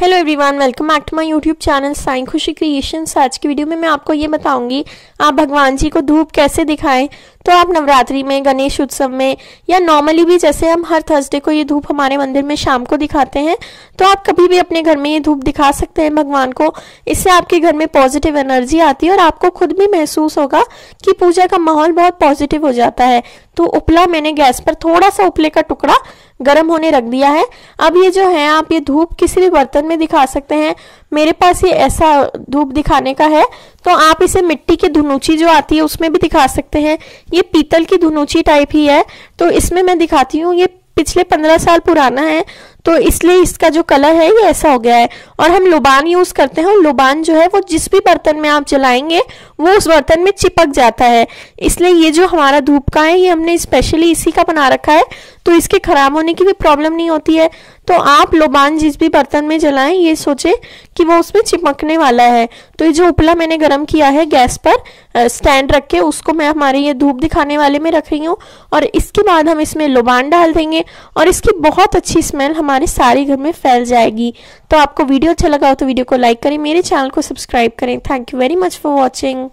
hello everyone welcome back to my YouTube channel Sai Khushi creation आज की video में मैं आपको ये बताऊंगी आप भगवान जी को धूप कैसे दिखाएं तो आप नवरात्रि में गणेश उत्सव में या नॉर्मली भी जैसे हम हर थर्सडे को ये धूप हमारे मंदिर में शाम को दिखाते हैं तो आप कभी भी अपने घर में ये धूप दिखा सकते हैं भगवान को इससे आपके घर में पॉजिटिव एनर्जी आती है और आपको खुद भी महसूस होगा कि पूजा का माहौल बहुत पॉजिटिव हो जाता है तो उपला मैंने गैस पर थोड़ा सा उपले का टुकड़ा गर्म होने रख दिया है अब ये जो है आप ये धूप किसी भी बर्तन में दिखा सकते हैं मेरे पास ये ऐसा धूप दिखाने का है तो आप इसे मिट्टी की धुनूची जो आती है उसमें भी दिखा सकते हैं ये पीतल की धुनूची टाइप ही है तो इसमें मैं दिखाती हूँ ये पिछले पंद्रह साल पुराना है तो इसलिए इसका जो कलर है ये ऐसा हो गया है और हम लुबान यूज़ करते हैं लुबान जो है वो जिस भी बर्तन में आप जलाएंगे वो उस बर्तन में चिपक जाता है इसलिए ये जो हमारा धूप का है ये हमने स्पेशली इसी का बना रखा है तो इसके खराब होने की भी प्रॉब्लम नहीं होती है तो आप लोबान जिस भी बर्तन में जलाएं ये सोचें कि वो उसमें चिपकने वाला है तो ये जो उपला मैंने गर्म किया है गैस पर स्टैंड रख के उसको मैं हमारे ये धूप दिखाने वाले में रख रही हूँ और इसके बाद हम इसमें लोबान डाल देंगे और इसकी बहुत अच्छी स्मेल हमारे सारे घर में फैल जाएगी तो आपको वीडियो अच्छा लगा हो तो वीडियो को लाइक करें मेरे चैनल को सब्सक्राइब करें thank you very much for watching